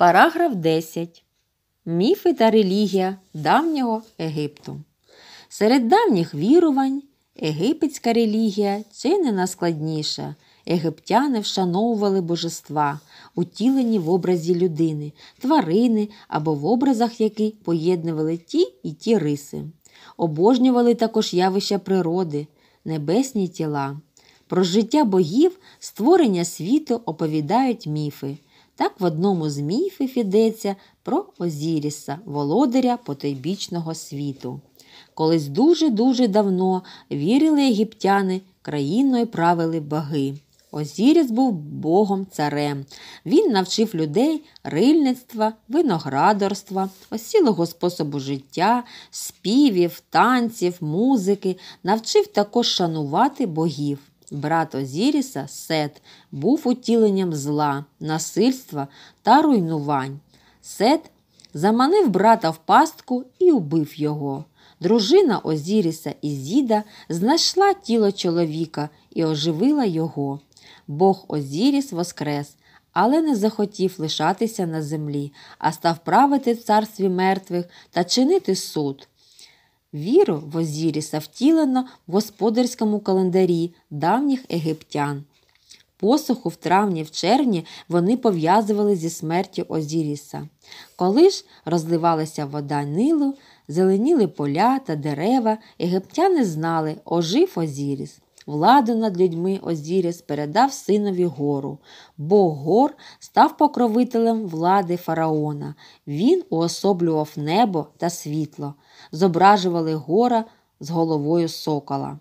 Параграф 10. Міфи та релігія давнього Єгипту. Серед давніх вірувань єгипетська релігія це не найскладніша. Єгиптяни вшановували божества, утілені в образі людини, тварини або в образах, які поєднували ті і ті риси. Обожнювали також явища природи, небесні тіла. Про життя богів, створення світу оповідають міфи. Так в одному з міфів йдеться про Озіріса, володаря потойбічного світу. Колись дуже-дуже давно вірили єгиптяни, країною правили боги. Озіріс був богом царем. Він навчив людей рильництва, виноградарства, осілого способу життя, співів, танців, музики, навчив також шанувати богів. Брат Озіріса Сет був утіленням зла, насильства та руйнувань. Сет заманив брата в пастку і убив його. Дружина Озіріса Ізіда знайшла тіло чоловіка і оживила його. Бог Озіріс воскрес, але не захотів лишатися на землі, а став правити в царстві мертвих та чинити суд. Віру в Озіріса втілено в господарському календарі давніх египтян. Посуху в травні в червні вони пов'язували зі смертю Озіріса. Коли ж розливалася вода Нилу, зеленіли поля та дерева, єгиптяни знали, ожив Озіріс. Владу над людьми Озіріс передав синові гору. Бог гор став покровителем влади фараона. Він уособлював небо та світло, зображували гора з головою сокола.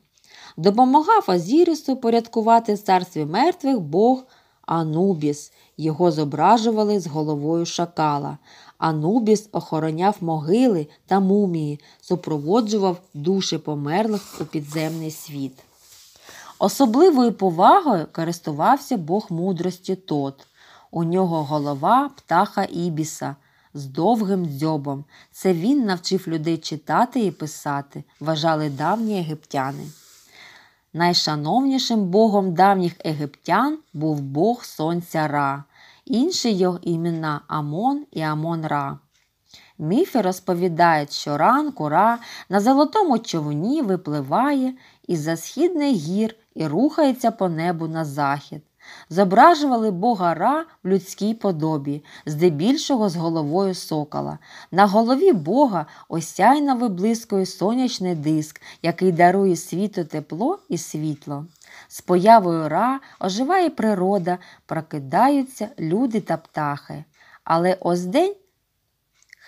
Допомагав Озірісу порядкувати в царстві мертвих Бог Анубіс. Його зображували з головою шакала. Анубіс охороняв могили та мумії, супроводжував душі померлих у підземний світ. Особливою повагою користувався Бог мудрості тот. У нього голова птаха Ібіса з довгим дзьобом. Це він навчив людей читати і писати, вважали давні єгиптяни. Найшановнішим богом давніх єгиптян був бог сонця Ра, інші його імена Амон і Амон Ра. Міфи розповідають, що ранку Ра на золотому човні випливає із за східних гір і рухається по небу на захід. Зображували бога Ра в людській подобі, здебільшого з головою сокола. На голові Бога осяйно виблискує сонячний диск, який дарує світу тепло і світло. З появою Ра оживає природа, прокидаються люди та птахи. Але ось день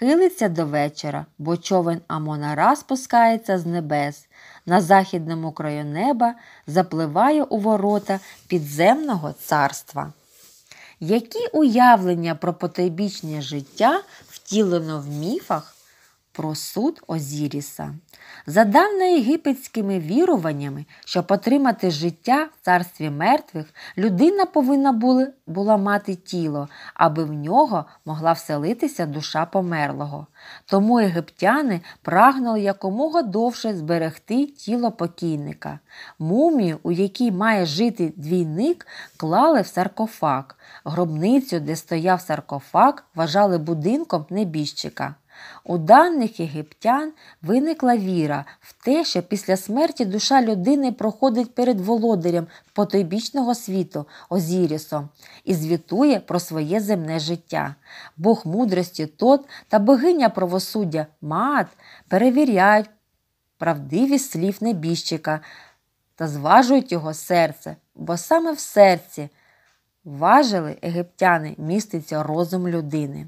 хилиться до вечора, бо човен Амонара спускається з небес. На західному краю неба запливає у ворота підземного царства. Які уявлення про потойбічне життя втілено в міфах про суд Озіріса. За давноєгипетськими віруваннями, щоб отримати життя в царстві мертвих, людина повинна була мати тіло, аби в нього могла вселитися душа померлого. Тому єгиптяни прагнули якомога довше зберегти тіло покійника. Мумію, у якій має жити двійник, клали в саркофаг. Гробницю, де стояв саркофаг, вважали будинком небіжчика. У даних єгиптян виникла віра в те, що після смерті душа людини проходить перед володарем потойбічного світу Озірісом і звітує про своє земне життя. Бог мудрості Тот та богиня правосуддя мат перевіряють правдивість слів небіжчика та зважують його серце, бо саме в серці. Важили єгиптяни міститься розум людини.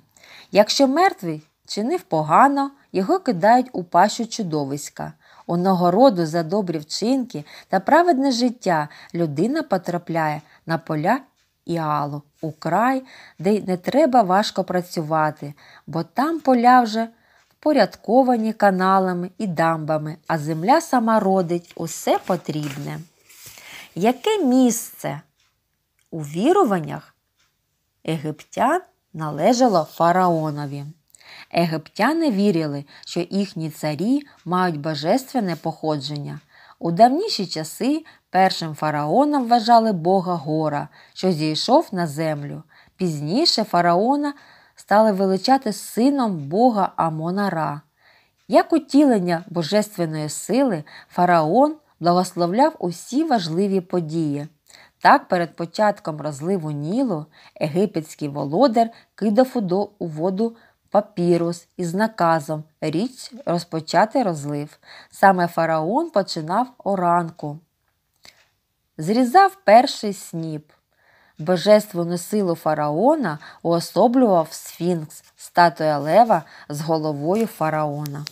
Якщо мертвий Чинив погано, його кидають у пащу чудовиська. У нагороду за добрі вчинки та праведне життя людина потрапляє на поля іалу, у край, де й не треба важко працювати, бо там поля вже впорядковані каналами і дамбами, а земля сама родить усе потрібне. Яке місце у віруваннях єгиптян належало фараонові? Египтяни вірили, що їхні царі мають божественне походження. У давніші часи першим фараоном вважали Бога Гора, що зійшов на землю. Пізніше фараона стали величати сином Бога Амона Ра. Як утілення божественної сили, фараон благословляв усі важливі події. Так, перед початком розливу Нілу єгипетський володар кидав у воду папірус із наказом річ розпочати розлив. Саме фараон починав оранку. Зрізав перший сніп. Божественну силу фараона уособлював сфінкс, статуя лева з головою фараона.